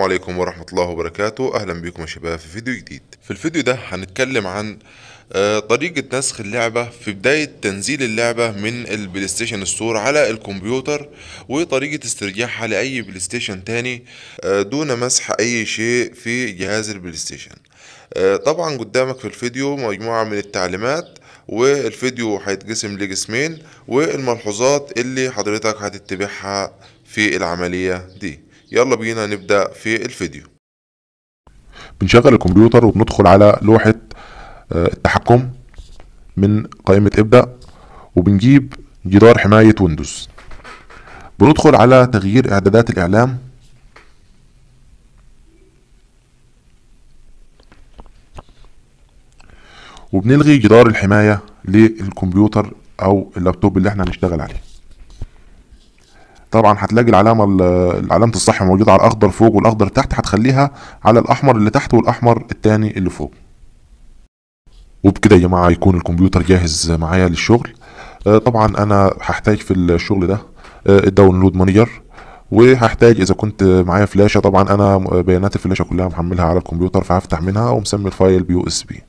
السلام عليكم ورحمة الله وبركاته أهلا بكم يا شباب في فيديو جديد في الفيديو ده هنتكلم عن آه، طريقة نسخ اللعبة في بداية تنزيل اللعبة من البلاي ستيشن ستور على الكمبيوتر وطريقة استرجاعها لأي بلاي ستيشن تاني آه، دون مسح أي شيء في جهاز البلاي ستيشن آه، طبعا قدامك في الفيديو مجموعة من التعليمات والفيديو هيتقسم لقسمين والملحوظات اللي حضرتك هتتبعها في العملية دي يلا بينا نبدأ في الفيديو بنشغل الكمبيوتر وبندخل على لوحة آه، التحكم من قائمة ابدأ وبنجيب جدار حماية ويندوز بندخل على تغيير اعدادات الاعلام وبنلغي جدار الحماية للكمبيوتر او اللابتوب اللي احنا هنشتغل عليه طبعا هتلاقي العلامه علامه الصح موجوده على الاخضر فوق والاخضر تحت هتخليها على الاحمر اللي تحت والاحمر الثاني اللي فوق وبكده يا جماعه يكون الكمبيوتر جاهز معايا للشغل آه، طبعا انا هحتاج في الشغل ده آه، الداونلود مانجر وهحتاج اذا كنت معايا فلاشه طبعا انا بيانات الفلاشه كلها محملها على الكمبيوتر فهفتح منها ومسمي الفايل بيو اس بي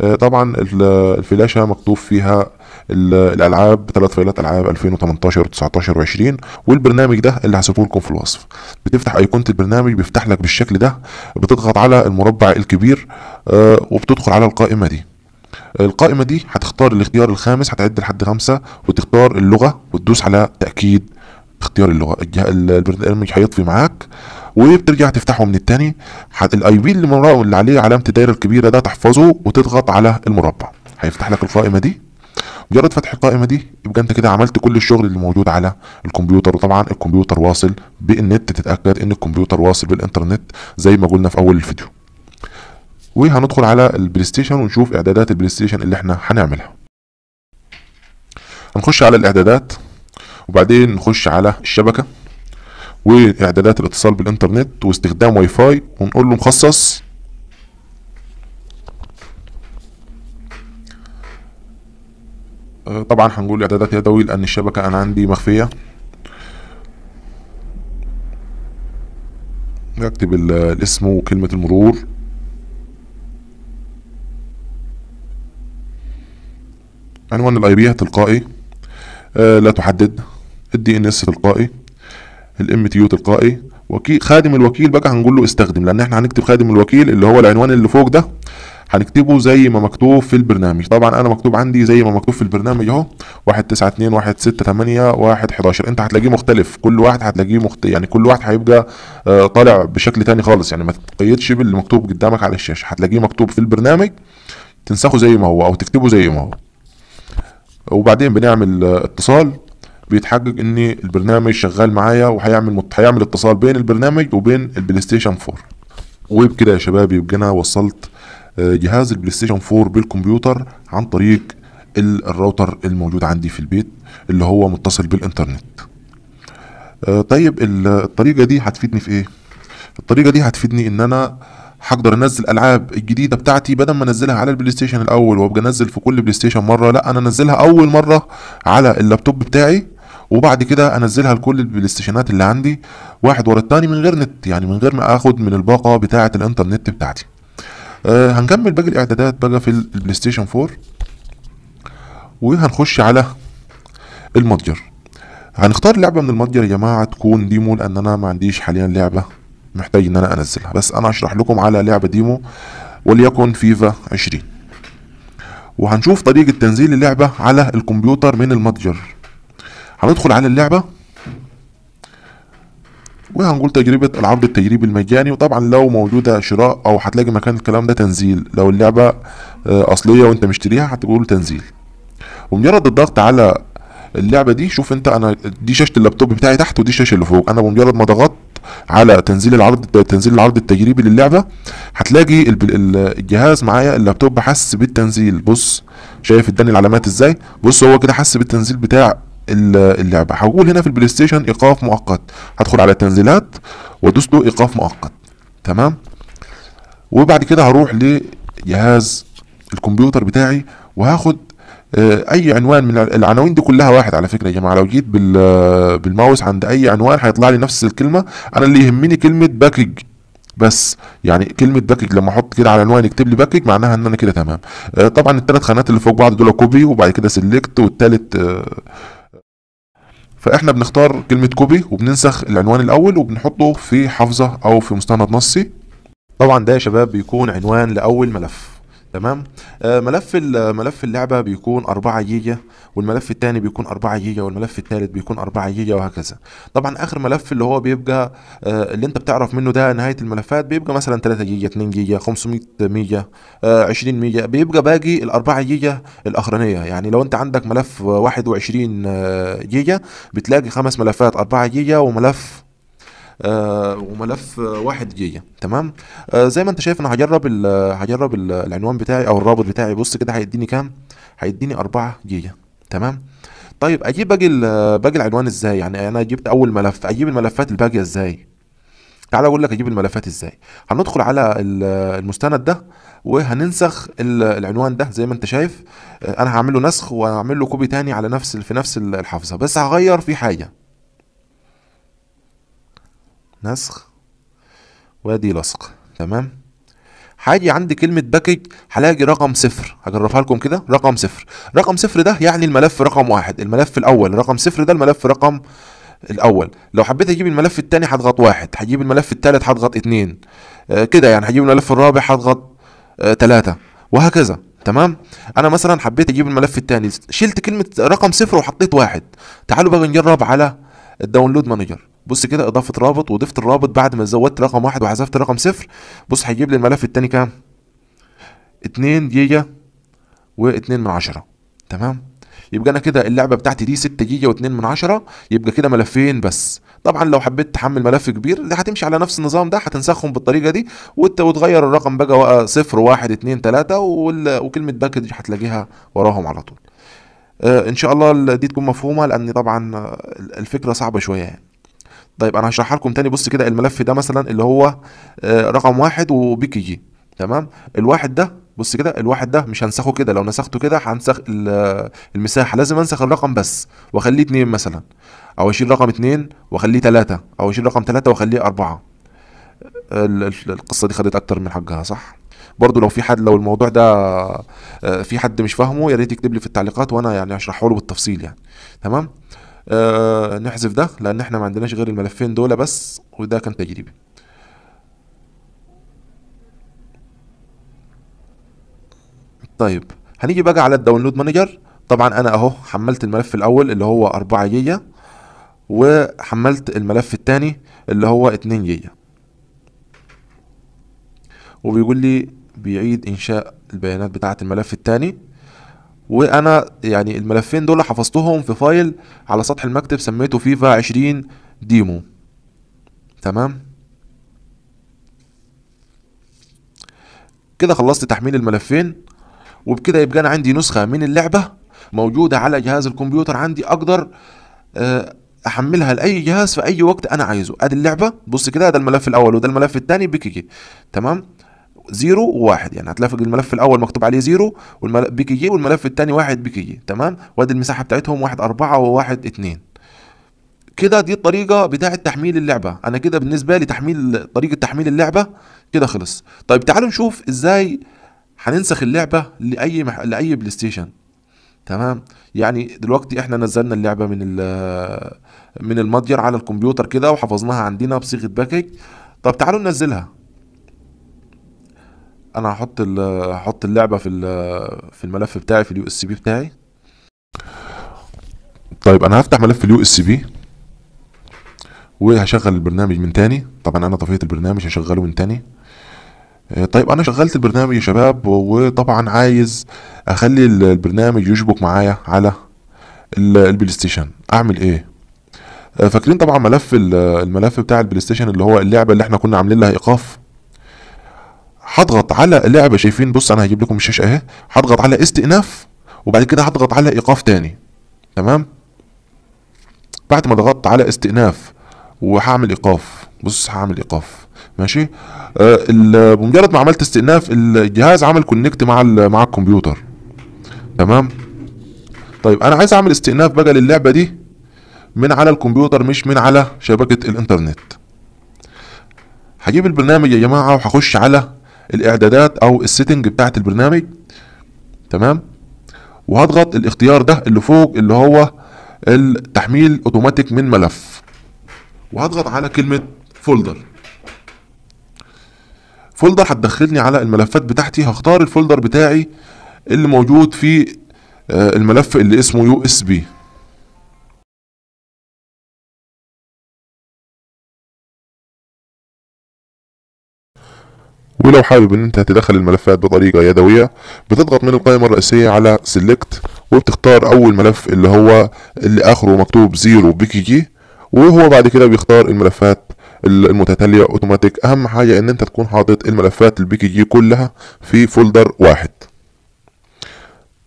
آه، طبعا الفلاشه مكتوب فيها الالعاب ثلاث فايلات العاب 2018 و19 و20 والبرنامج ده اللي هسيبه لكم في الوصف بتفتح ايقونه البرنامج بيفتح لك بالشكل ده بتضغط على المربع الكبير آه، وبتدخل على القائمه دي القائمة دي هتختار الاختيار الخامس هتعد لحد خمسة وتختار اللغة وتدوس على تأكيد اختيار اللغة البرنامج هيطفي معاك وبترجع تفتحه من الثاني الاي بي اللي, اللي عليه علامة الدايرة الكبيرة ده تحفظه وتضغط على المربع هيفتح لك القائمة دي مجرد فتح القائمه دي يبقى انت كده عملت كل الشغل اللي موجود على الكمبيوتر وطبعا الكمبيوتر واصل بالنت تتاكد ان الكمبيوتر واصل بالانترنت زي ما قلنا في اول الفيديو وهندخل على البلاي ستيشن ونشوف اعدادات البلاي ستيشن اللي احنا هنعملها هنخش على الاعدادات وبعدين نخش على الشبكه واعدادات الاتصال بالانترنت واستخدام واي فاي ونقول له مخصص طبعا هنقول اعدادات يدوي لان الشبكة انا عندي مخفية اكتب الاسم وكلمة المرور عنوان الاي بي تلقائي أه لا تحدد الدي ان اس تلقائي الام تي يو تلقائي وكي خادم الوكيل بقى هنقول له استخدم لان احنا هنكتب خادم الوكيل اللي هو العنوان اللي فوق ده هنكتبه زي ما مكتوب في البرنامج طبعا انا مكتوب عندي زي ما مكتوب في البرنامج اهو 1 9 2 1 6 8 1 11 انت هتلاقيه مختلف كل واحد هتلاقيه مخت... يعني كل واحد هيبقى آه، طالع بشكل تاني خالص يعني ما تقيدش باللي مكتوب قدامك على الشاشه هتلاقيه مكتوب في البرنامج تنسخه زي ما هو او تكتبه زي ما هو وبعدين بنعمل آه، اتصال بيتحقق ان البرنامج شغال معايا وهيعمل هيعمل اتصال بين البرنامج وبين البلاي ستيشن 4 وبكده يا شباب يبقى انا وصلت آه، جهاز البلاي ستيشن 4 بالكمبيوتر عن طريق الراوتر الموجود عندي في البيت اللي هو متصل بالانترنت آه، طيب الطريقه دي هتفيدني في ايه الطريقه دي هتفيدني ان انا هقدر انزل العاب الجديده بتاعتي بدل ما انزلها على البلاي ستيشن الاول وابقى انزل في كل بلاي ستيشن مره لا انا انزلها اول مره على اللابتوب بتاعي وبعد كده انزلها لكل البلاي ستيشنات اللي عندي واحد ورا الثاني من غير نت يعني من غير ما اخد من الباقه بتاعه الانترنت بتاعتي آه هنكمل باقي الاعدادات بقى في البلاي ستيشن 4 وهنخش على المتجر هنختار لعبه من المتجر يا جماعه تكون ديمو لان انا ما عنديش حاليا لعبه محتاج ان انا انزلها بس انا هشرح لكم على لعبه ديمو وليكن فيفا 20 وهنشوف طريقه تنزيل اللعبه على الكمبيوتر من المتجر هندخل على اللعبه وهنقول تجربة العرض التجريبي المجاني وطبعا لو موجودة شراء او هتلاقي مكان الكلام ده تنزيل لو اللعبة آه، اصلية وانت مشتريها هتقول تنزيل ومجرد الضغط على اللعبة دي شوف انت انا دي شاشة اللابتوب بتاعي تحت ودي الشاشة اللي فوق انا بمجرد ما ضغطت على تنزيل العرض تنزيل العرض التجريبي للعبة هتلاقي الجهاز معايا اللابتوب حس بالتنزيل بص شايف اداني العلامات ازاي بص هو كده حس بالتنزيل بتاع اللعبه هقول هنا في البلاي ستيشن ايقاف مؤقت هدخل على التنزيلات وادوس له ايقاف مؤقت تمام وبعد كده هروح لجهاز الكمبيوتر بتاعي وهاخد آه، اي عنوان من العناوين دي كلها واحد على فكره يا جماعه لو جيت بالماوس عند اي عنوان هيطلع لي نفس الكلمه انا اللي يهمني كلمه باكج بس يعني كلمه باكج لما احط كده على عنوان يكتب لي باكج معناها ان انا كده تمام آه، طبعا الثلاث خانات اللي فوق بعض دول كوبي وبعد كده سيلكت والثالث آه، فاحنا بنختار كلمة كوبي وبننسخ العنوان الاول وبنحطه في حافظة او في مستند نصي طبعا ده يا شباب بيكون عنوان لاول ملف تمام آه ملف ملف اللعبه بيكون 4 جيجا والملف الثاني بيكون 4 جيجا والملف الثالث بيكون 4 جيجا وهكذا طبعا اخر ملف اللي هو بيبقى آه اللي انت بتعرف منه ده نهايه الملفات بيبقى مثلا 3 جيجا 2 جيجا 500 ميجا آه 20 ميجا بيبقى باقي ال 4 جيجا الاخرانيه يعني لو انت عندك ملف 21 آه، جيجا بتلاقي خمس ملفات 4 جيجا وملف آه، وملف واحد جيجا تمام آه، زي ما انت شايف انا هجرب الـ هجرب الـ العنوان بتاعي او الرابط بتاعي بص كده هيديني كام هيديني 4 جيجا تمام طيب اجيب باقي باقي العنوان ازاي يعني انا جبت اول ملف اجيب الملفات الباقيه ازاي تعال اقول لك اجيب الملفات ازاي هندخل على المستند ده وهننسخ العنوان ده زي ما انت شايف آه، انا هعمل له نسخ وهعمل له كوبي تاني على نفس في نفس الحافظه بس هغير فيه حاجه نسخ وادي لصق تمام هاجي عند كلمة باكج هلاقي رقم صفر هجربها لكم كده رقم صفر رقم صفر ده يعني الملف رقم واحد الملف الأول رقم صفر ده الملف رقم الأول لو حبيت أجيب الملف الثاني هضغط واحد هجيب الملف الثالث هضغط اثنين آه كده يعني هجيب الملف الرابع هضغط آه ثلاثة وهكذا تمام انا مثلا حبيت اجيب الملف الثاني شلت كلمه رقم صفر وحطيت واحد تعالوا بقى نجرب على الداونلود مانجر بص كده اضافه رابط وضفت الرابط بعد ما زودت رقم واحد وحذفت رقم صفر بص هيجيب لي الملف التاني كام 2 جيجا و2 من عشرة تمام يبقى انا كده اللعبه بتاعتي دي 6 جيجا و2 من عشرة يبقى كده ملفين بس طبعا لو حبيت تحمل ملف كبير هتمشي على نفس النظام ده هتنسخهم بالطريقه دي وانت وتغير الرقم بقى صفر واحد 2 3 وكلمه باكج هتلاقيها وراهم على طول آه، ان شاء الله دي تكون مفهومه لان طبعا الفكره صعبه شويه يعني طيب انا هشرحها لكم تاني بص كده الملف ده مثلا اللي هو آه، رقم واحد وبي كي جي تمام الواحد ده بص كده الواحد ده مش هنسخه كده لو نسخته كده هنسخ المساحه لازم انسخ الرقم بس واخليه اتنين مثلا او اشيل رقم اتنين واخليه تلاته او اشيل رقم تلاته واخليه اربعه القصه دي خدت اكتر من حجها صح برضو لو في حد لو الموضوع ده آه، في حد مش فاهمه يا ريت يكتب لي في التعليقات وانا يعني اشرحه له بالتفصيل يعني تمام آه، نحذف ده لان احنا ما عندناش غير الملفين دول بس وده كان تجريبي طيب هنيجي بقى على الداونلود مانجر طبعا انا اهو حملت الملف الاول اللي هو 4 جيجا وحملت الملف الثاني اللي هو 2 جيجا وبيقول لي بيعيد انشاء البيانات بتاعه الملف الثاني وانا يعني الملفين دول حفظتهم في فايل على سطح المكتب سميته فيفا 20 ديمو تمام كده خلصت تحميل الملفين وبكده يبقى انا عندي نسخه من اللعبه موجوده على جهاز الكمبيوتر عندي اقدر آه، احملها لاي جهاز في اي وقت انا عايزه ادي اللعبه بص كده ده الملف الاول وده الملف الثاني بكيكي تمام 0 و1 يعني هتلاقي الملف الاول مكتوب عليه 0 والملف بي كي والملف الثاني 1 بي كي تمام وادي المساحه بتاعتهم 1 4 و1 2 كده دي الطريقة بتاعة تحميل اللعبة أنا كده بالنسبة لي تحميل طريقة تحميل اللعبة كده خلص طيب تعالوا نشوف إزاي هننسخ اللعبة لأي مح... لأي بلاي ستيشن تمام يعني دلوقتي احنا نزلنا اللعبة من ال... من المتجر على الكمبيوتر كده وحفظناها عندنا بصيغة باكج طب تعالوا ننزلها انا هحط هحط اللعبه في في الملف بتاعي في اليو اس بي بتاعي طيب انا هفتح ملف اليو اس بي وهشغل البرنامج من تاني طبعا انا طفيت البرنامج هشغله من تاني آه، طيب انا شغلت البرنامج يا شباب وطبعا عايز اخلي البرنامج يشبك معايا على البلاي ستيشن اعمل ايه آه، فاكرين طبعا ملف الملف بتاع البلاي ستيشن اللي هو اللعبه اللي احنا كنا عاملين لها ايقاف هضغط على اللعبه شايفين بص انا هجيب لكم الشاشه اهي هضغط على استئناف وبعد كده هضغط على ايقاف تاني تمام بعد ما ضغطت على استئناف وهعمل ايقاف بص هعمل ايقاف ماشي آه بمجرد ما عملت استئناف الجهاز عمل كونكت مع مع الكمبيوتر تمام طيب انا عايز اعمل استئناف بقى للعبه دي من على الكمبيوتر مش من على شبكه الانترنت هجيب البرنامج يا جماعه وهخش على الاعدادات او السيتنج بتاعت البرنامج تمام وهضغط الاختيار ده اللي فوق اللي هو التحميل اوتوماتيك من ملف وهضغط على كلمة فولدر فولدر هتدخلني على الملفات بتاعتي هختار الفولدر بتاعي اللي موجود في آه، الملف اللي اسمه يو اس بي ولو حابب ان انت تدخل الملفات بطريقه يدويه بتضغط من القائمه الرئيسيه على سيلكت وبتختار اول ملف اللي هو اللي اخره مكتوب 0 بيكي جي وهو بعد كده بيختار الملفات المتتاليه اوتوماتيك اهم حاجه ان انت تكون حاطط الملفات البيكي جي كلها في فولدر واحد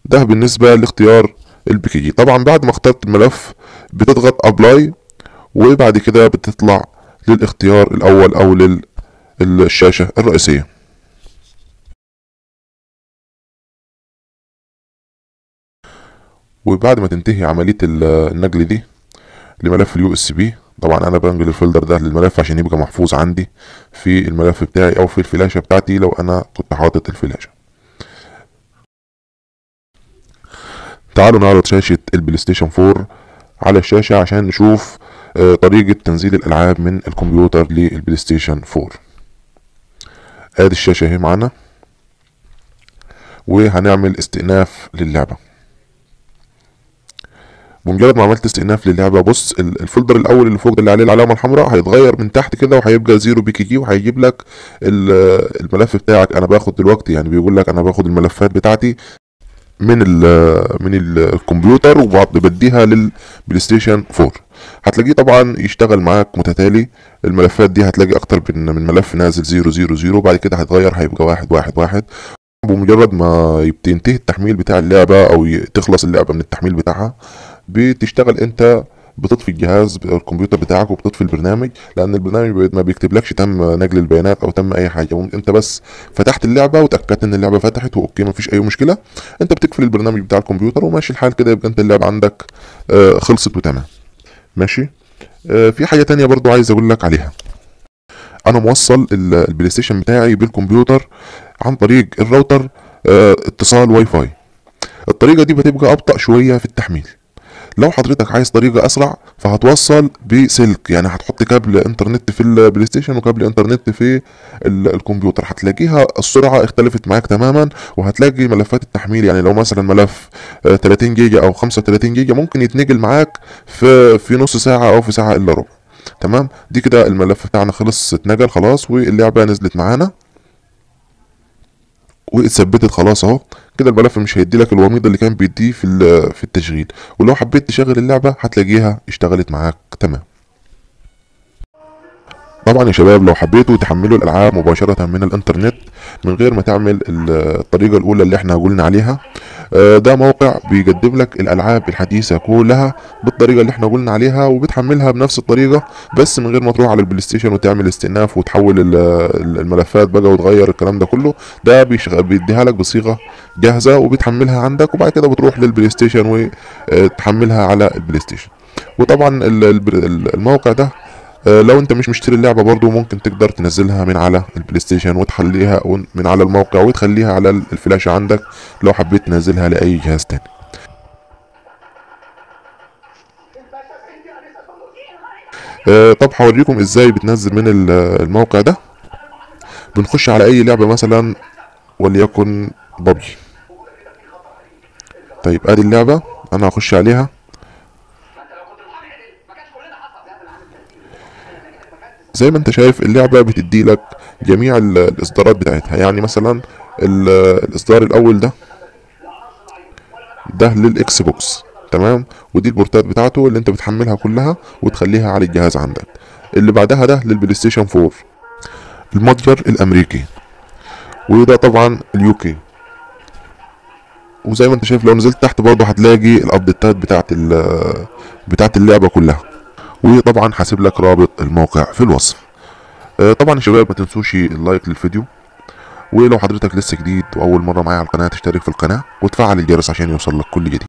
ده بالنسبه لاختيار البيكي جي طبعا بعد ما اخترت الملف بتضغط ابلاي وبعد كده بتطلع للاختيار الاول او لل الشاشة الرئيسية وبعد ما تنتهي عملية النقل دي لملف اليو اس بي طبعا انا بنقل الفولدر ده للملف عشان يبقى محفوظ عندي في الملف بتاعي او في الفلاشة بتاعتي لو انا كنت حاطط الفلاشة تعالوا نعرض شاشة البلايستيشن 4 على الشاشة عشان نشوف آه، طريقة تنزيل الألعاب من الكمبيوتر للبلايستيشن 4 ادي الشاشة اهي معانا وهنعمل استئناف للعبة بمجرد ما عملت استئناف للعبة بص الفولدر الاول اللي فوق ده اللي عليه العلامة الحمراء هيتغير من تحت كده وهيبقى زيرو بي كي جي وهيجيب لك الملف بتاعك انا باخد دلوقتي يعني بيقول لك انا باخد الملفات بتاعتي من الـ من الكمبيوتر وبديها للبلاي ستيشن 4 هتلاقيه طبعا يشتغل معاك متتالي الملفات دي هتلاقي اكتر من ملف نازل 000 بعد كده هتغير هيبقى واحد واحد واحد بمجرد ما ينتهي التحميل بتاع اللعبة او تخلص اللعبة من التحميل بتاعها بتشتغل انت بتطفي الجهاز الكمبيوتر بتاعك وبتطفي البرنامج لان البرنامج ما بيكتبلكش تم نقل البيانات او تم اي حاجه انت بس فتحت اللعبه وتاكدت ان اللعبه فتحت واوكي ما فيش اي مشكله انت بتقفل البرنامج بتاع الكمبيوتر وماشي الحال كده يبقى انت اللعبه عندك آه، خلصت وتمام ماشي آه في حاجه تانية برضو عايز اقول لك عليها انا موصل البلاي ستيشن بتاعي بالكمبيوتر عن طريق الراوتر آه اتصال واي فاي الطريقه دي بتبقى ابطا شويه في التحميل لو حضرتك عايز طريقه اسرع فهتوصل بسلك يعني هتحط كابل انترنت في البلاي ستيشن وكابل انترنت في الكمبيوتر هتلاقيها السرعه اختلفت معاك تماما وهتلاقي ملفات التحميل يعني لو مثلا ملف 30 آه، جيجا او 35 جيجا ممكن يتنقل معاك في في نص ساعه او في ساعه الا ربع تمام دي كده الملف بتاعنا خلص اتنقل خلاص واللعبه نزلت معانا واتثبتت خلاص اهو كده الملف مش هيدي لك الوميض اللي كان بيديه في في التشغيل ولو حبيت تشغل اللعبه هتلاقيها اشتغلت معاك تمام طبعا يا شباب لو حبيتوا تحملوا الالعاب مباشره من الانترنت من غير ما تعمل الطريقه الاولى اللي احنا قلنا عليها آه، ده موقع بيقدم لك الالعاب الحديثه كلها بالطريقه اللي احنا قلنا عليها وبتحملها بنفس الطريقه بس من غير ما تروح على البلاي ستيشن وتعمل استئناف وتحول الملفات بقى وتغير الكلام ده كله ده بيديها لك بصيغه جاهزه وبتحملها عندك وبعد كده بتروح للبلاي ستيشن وتحملها على البلاي ستيشن وطبعا الموقع ده آه، لو انت مش مشتري اللعبه برضو ممكن تقدر تنزلها من على البلاي ستيشن وتحليها من على الموقع وتخليها على الفلاش عندك لو حبيت تنزلها لاي جهاز تاني آه، طب هوريكم ازاي بتنزل من الموقع ده بنخش على اي لعبه مثلا وليكن ببجي طيب ادي اللعبه انا هخش عليها زي ما انت شايف اللعبة بتدي لك جميع الاصدارات بتاعتها يعني مثلا الاصدار الاول ده ده للاكس بوكس تمام ودي البورتات بتاعته اللي انت بتحملها كلها وتخليها على الجهاز عندك اللي بعدها ده للبلايستيشن 4 المتجر الامريكي وده طبعا اليوكي وزي ما انت شايف لو نزلت تحت برضه هتلاقي الابديتات بتاعت بتاعت اللعبه كلها وطبعا هسيب لك رابط الموقع في الوصف آه، طبعا يا شباب ما تنسوش اللايك للفيديو ولو حضرتك لسه جديد واول مره معايا على القناه تشترك في القناه وتفعل الجرس عشان يوصل لك كل جديد